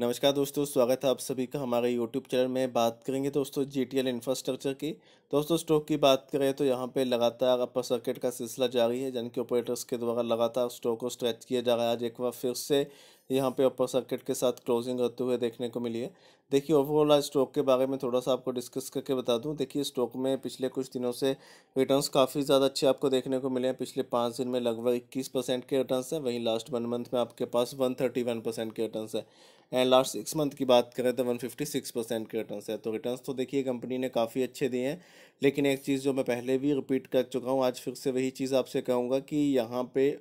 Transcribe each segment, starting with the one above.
नमस्कार दोस्तों स्वागत है आप सभी का हमारे यूट्यूब चैनल में बात करेंगे दोस्तों जी टी एल इंफ्रास्ट्रक्चर की दोस्तों स्टॉक की बात करें तो यहाँ पे लगातार अपर सर्किट का सिलसिला जारी है जन ऑपरेटर्स के द्वारा लगातार स्टॉक को स्ट्रेच किया जा रहा है आज एक बार फिर से यहाँ पे अपर सर्किट के साथ क्लोजिंग होते हुए देखने को मिली है देखिए ओवरऑल आज स्टॉक के बारे में थोड़ा सा आपको डिस्कस करके बता दूं देखिए स्टॉक में पिछले कुछ दिनों से रिटर्न्स काफ़ी ज़्यादा अच्छे आपको देखने को मिले हैं पिछले पाँच दिन में लगभग इक्कीस परसेंट के रिटर्न्स हैं वहीं लास्ट वन मंथ में आपके पास वन थर्टी वन परसेंट के रिटर्न्स है एंड लास्ट सिक्स मंथ की बात करें तो वन फिफ्टी सिक्स परसेंट के रिटर्न्स है तो रिटर्न्स तो देखिए कंपनी ने काफ़ी अच्छे दिए हैं लेकिन एक चीज़ जो मैं पहले भी रिपीट कर चुका हूँ आज फिर से वही चीज़ आपसे कहूँगा कि यहाँ पर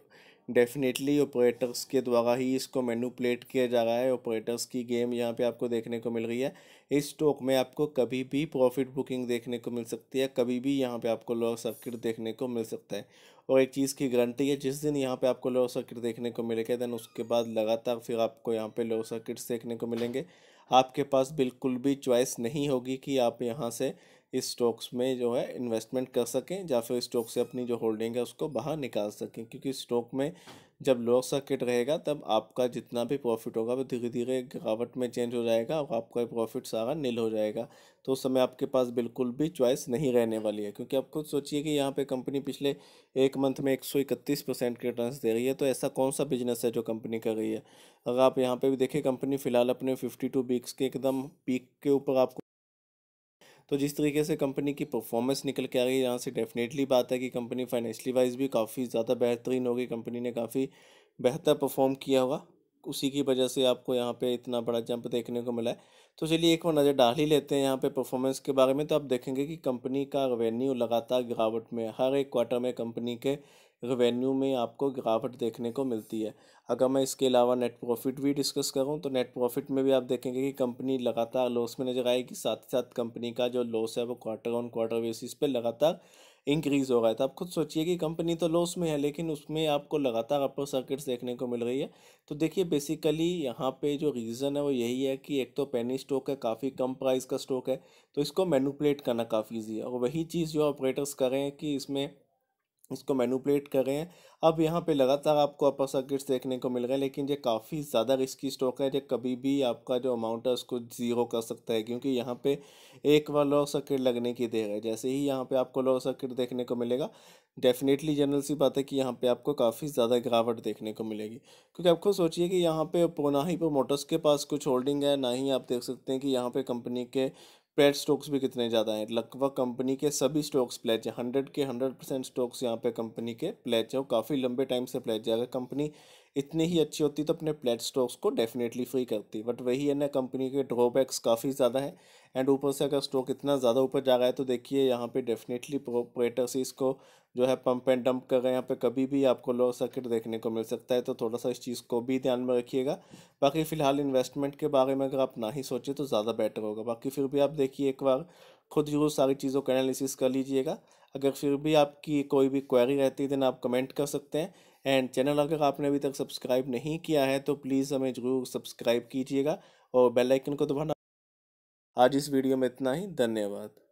डेफिनेटली ऑपरेटर्स के द्वारा ही इसको मैनुपलेट किया जा रहा है ऑपरेटर्स की गेम यहाँ पे आपको देखने को मिल रही है इस स्टॉक में आपको कभी भी प्रॉफिट बुकिंग देखने को मिल सकती है कभी भी यहाँ पे आपको लॉ सर्किट देखने को मिल सकता है और एक चीज़ की गारंटी है जिस दिन यहाँ पे आपको लॉ सर्किट देखने को मिलेगा देन उसके बाद लगातार फिर आपको यहाँ पे लॉ सर्किट्स देखने को मिलेंगे आपके पास बिल्कुल भी चॉइस नहीं होगी कि आप यहाँ से इस स्टॉक्स में जो है इन्वेस्टमेंट कर सकें या फिर स्टॉक से अपनी जो होल्डिंग है उसको बाहर निकाल सकें क्योंकि स्टॉक में जब लॉ सर्किट रहेगा तब आपका जितना भी प्रॉफिट होगा वो धीरे धीरे गिरावट में चेंज हो जाएगा और आपका प्रॉफिट सारा नील हो जाएगा तो उस समय आपके पास बिल्कुल भी चॉइस नहीं रहने वाली है क्योंकि आप खुद सोचिए कि यहाँ पे कंपनी पिछले एक मंथ में एक सौ इकतीस परसेंट के रिटर्न दे रही है तो ऐसा कौन सा बिजनेस है जो कंपनी कर रही है अगर आप यहाँ पर भी देखें कंपनी फ़िलहाल अपने फिफ्टी टू वीक्स के एकदम पीक के ऊपर आपको तो जिस तरीके से कंपनी की परफॉर्मेंस निकल के आ रही है यहाँ से डेफिनेटली बात है कि कंपनी फाइनेंशली वाइज भी काफ़ी ज़्यादा बेहतरीन होगी कंपनी ने काफ़ी बेहतर परफॉर्म किया होगा उसी की वजह से आपको यहाँ पे इतना बड़ा जंप देखने को मिला है तो चलिए एक बार नज़र डाल ही लेते हैं यहाँ पे परफॉर्मेंस के बारे में तो आप देखेंगे कि कंपनी का रेवेन्यू लगातार गिरावट में हर एक क्वार्टर में कंपनी के रेवेन्यू में आपको गिरावट देखने को मिलती है अगर मैं इसके अलावा नेट प्रॉफिट भी डिस्कस करूँ तो नेट प्रॉफिट में भी आप देखेंगे कि कंपनी लगातार लॉस में नजर आएगी साथ ही साथ कंपनी का जो लॉस है वो क्वार्टर ऑन क्वार्टर बेसिस पे लगातार इंक्रीज़ हो रहा है तो आप खुद सोचिए कि कंपनी तो लॉस में है लेकिन उसमें आपको लगातार अपर सर्किट्स देखने को मिल रही है तो देखिए बेसिकली यहाँ पे जो रीज़न है वो यही है कि एक तो पेनी स्टॉक है काफ़ी कम प्राइस का स्टॉक है तो इसको मैनुपलेट करना काफ़ी ईजी है और वही चीज़ जो ऑपरेटर्स करें कि इसमें इसको मैनुपलेट कर रहे हैं अब यहाँ पे लगातार आपको अपर सर्किट्स देखने को मिल रहे हैं लेकिन ये काफ़ी ज़्यादा रिस्की स्टॉक है जो कभी भी आपका जो अमाउंट है उसको ज़ीरो कर सकता है क्योंकि यहाँ पे एक बार लॉ सर्किट लगने की देर है जैसे ही यहाँ पे आपको लॉ सर्किट देखने को मिलेगा डेफिनेटली जनरल सी बात है कि यहाँ पर आपको काफ़ी ज़्यादा गिरावट देखने को मिलेगी क्योंकि आपको सोचिए कि यहाँ पर ना ही पर मोटर्स के पास कुछ होल्डिंग है ना ही आप देख सकते हैं कि यहाँ पर कंपनी के प्लेट स्टॉक्स भी कितने ज़्यादा हैं लगभग कंपनी के सभी स्टॉक्स प्लेच हैं हंड्रेड के हंड्रेड परसेंट स्टॉक्स यहाँ पे कंपनी के प्लेज हैं और काफ़ी लंबे टाइम से प्लेच है अगर कंपनी इतनी ही अच्छी होती तो अपने प्लेट स्टॉक्स को डेफिनेटली फ्री करती बट वही है ना कंपनी के ड्रॉबैक्स काफ़ी ज़्यादा है एंड ऊपर से अगर स्टॉक इतना ज़्यादा ऊपर जा रहा है तो देखिए यहाँ पे डेफिनेटली से इसको जो है पंप एंड डंप कर रहे हैं यहाँ पे कभी भी आपको लोअर सर्किट देखने को मिल सकता है तो थोड़ा सा इस चीज़ को भी ध्यान में रखिएगा बाकी फ़िलहाल इन्वेस्टमेंट के बारे में अगर आप ना ही सोचें तो ज़्यादा बेटर होगा बाकी फिर भी आप देखिए एक बार खुद जरूर सारी चीज़ों का एनालिसिस कर लीजिएगा अगर फिर भी आपकी कोई भी क्वेरी रहती है देन तो आप कमेंट कर सकते हैं एंड चैनल अगर आपने अभी तक सब्सक्राइब नहीं किया है तो प्लीज़ हमें ज़रूर सब्सक्राइब कीजिएगा और बेल आइकन को दबाना आज इस वीडियो में इतना ही धन्यवाद